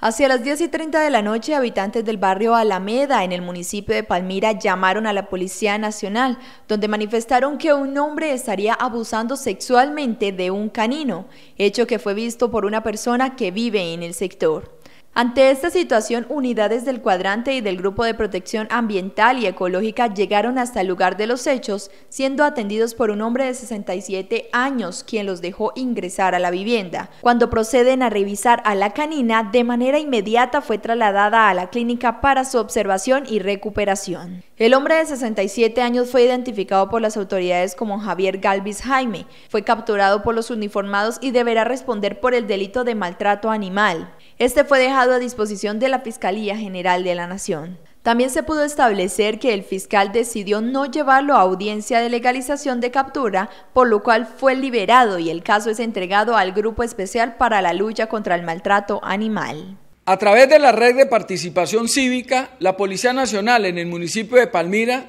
Hacia las 10 y 30 de la noche, habitantes del barrio Alameda, en el municipio de Palmira, llamaron a la Policía Nacional, donde manifestaron que un hombre estaría abusando sexualmente de un canino, hecho que fue visto por una persona que vive en el sector. Ante esta situación, unidades del cuadrante y del Grupo de Protección Ambiental y Ecológica llegaron hasta el lugar de los hechos, siendo atendidos por un hombre de 67 años, quien los dejó ingresar a la vivienda. Cuando proceden a revisar a la canina, de manera inmediata fue trasladada a la clínica para su observación y recuperación. El hombre de 67 años fue identificado por las autoridades como Javier Galvis Jaime, fue capturado por los uniformados y deberá responder por el delito de maltrato animal. Este fue dejado a disposición de la Fiscalía General de la Nación. También se pudo establecer que el fiscal decidió no llevarlo a audiencia de legalización de captura, por lo cual fue liberado y el caso es entregado al Grupo Especial para la Lucha contra el Maltrato Animal. A través de la red de participación cívica, la Policía Nacional en el municipio de Palmira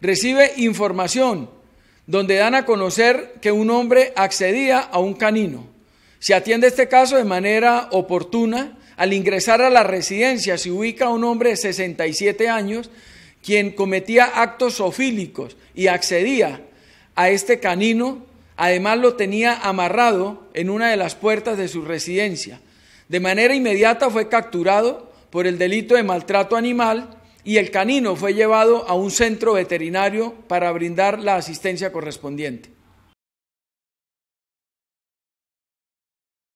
recibe información donde dan a conocer que un hombre accedía a un canino. Se atiende este caso de manera oportuna. Al ingresar a la residencia se ubica un hombre de 67 años quien cometía actos sofílicos y accedía a este canino. Además lo tenía amarrado en una de las puertas de su residencia. De manera inmediata fue capturado por el delito de maltrato animal y el canino fue llevado a un centro veterinario para brindar la asistencia correspondiente.